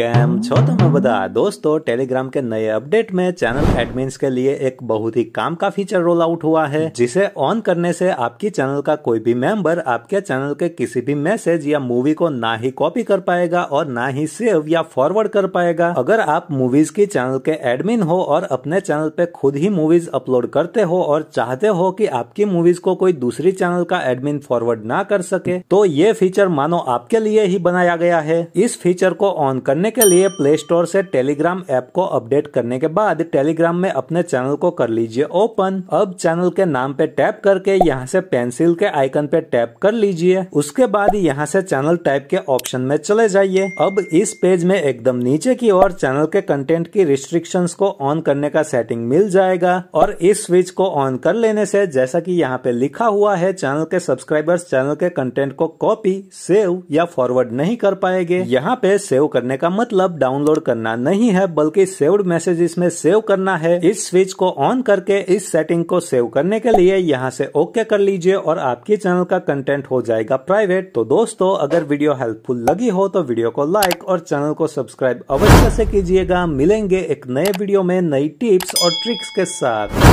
cam छो तो मैं बता दोस्तों टेलीग्राम के नए अपडेट में चैनल एडमिन के लिए एक बहुत ही काम का फीचर रोल आउट हुआ है जिसे ऑन करने से आपकी चैनल का कोई भी मेंबर आपके चैनल के किसी भी मैसेज या मूवी को ना ही कॉपी कर पाएगा और ना ही सेव या फॉरवर्ड कर पाएगा अगर आप मूवीज की चैनल के एडमिन हो और अपने चैनल पे खुद ही मूवीज अपलोड करते हो और चाहते हो की आपकी मूवीज को कोई दूसरी चैनल का एडमिन फॉरवर्ड ना कर सके तो ये फीचर मानो आपके लिए ही बनाया गया है इस फीचर को ऑन करने करने के लिए प्ले स्टोर से टेलीग्राम ऐप को अपडेट करने के बाद टेलीग्राम में अपने चैनल को कर लीजिए ओपन अब चैनल के नाम पे टैप करके यहाँ से पेंसिल के आइकन पे टैप कर लीजिए उसके बाद यहाँ से चैनल टाइप के ऑप्शन में चले जाइए अब इस पेज में एकदम नीचे की ओर चैनल के कंटेंट की रिस्ट्रिक्शन को ऑन करने का सेटिंग मिल जाएगा और इस स्विच को ऑन कर लेने से जैसा की यहाँ पे लिखा हुआ है चैनल के सब्सक्राइबर्स चैनल के कंटेंट को कॉपी सेव या फॉरवर्ड नहीं कर पाएंगे यहाँ पे सेव करने का का मतलब डाउनलोड करना नहीं है बल्कि सेव्ड मैसेज में सेव करना है इस स्विच को ऑन करके इस सेटिंग को सेव करने के लिए यहाँ से ओके कर लीजिए और आपके चैनल का कंटेंट हो जाएगा प्राइवेट तो दोस्तों अगर वीडियो हेल्पफुल लगी हो तो वीडियो को लाइक और चैनल को सब्सक्राइब अवश्य से कीजिएगा मिलेंगे एक नए वीडियो में नई टिप्स और ट्रिक्स के साथ